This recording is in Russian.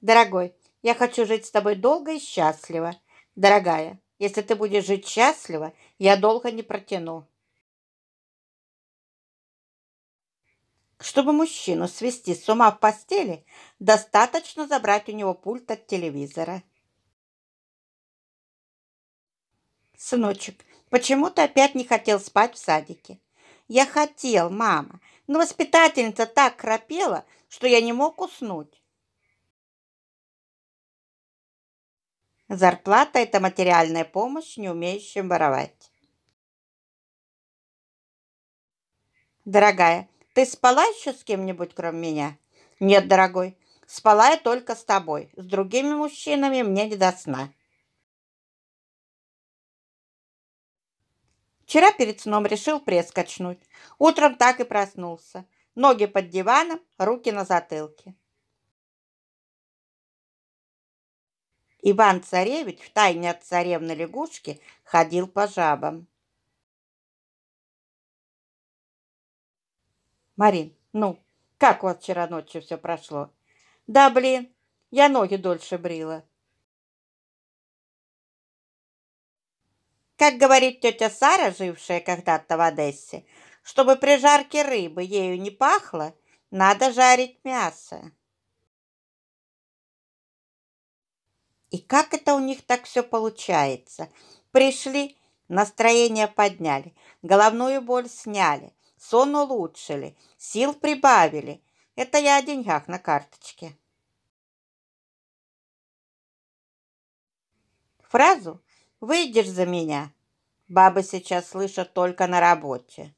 Дорогой, я хочу жить с тобой долго и счастливо. Дорогая, если ты будешь жить счастливо, я долго не протяну. Чтобы мужчину свести с ума в постели, достаточно забрать у него пульт от телевизора. Сыночек, почему ты опять не хотел спать в садике? Я хотел, мама, но воспитательница так храпела, что я не мог уснуть. Зарплата – это материальная помощь не умеющим воровать. Дорогая, ты спала еще с кем-нибудь, кроме меня? Нет, дорогой, спала я только с тобой. С другими мужчинами мне не до сна. Вчера перед сном решил прескочнуть. Утром так и проснулся. Ноги под диваном, руки на затылке. Иван-царевич втайне от царевны лягушки ходил по жабам. Марин, ну, как у вас вчера ночью все прошло? Да, блин, я ноги дольше брила. Как говорит тетя Сара, жившая когда-то в Одессе, чтобы при жарке рыбы ею не пахло, надо жарить мясо. И как это у них так все получается? Пришли, настроение подняли, головную боль сняли, сон улучшили, сил прибавили. Это я о деньгах на карточке. Фразу «Выйдешь за меня» бабы сейчас слышат только на работе.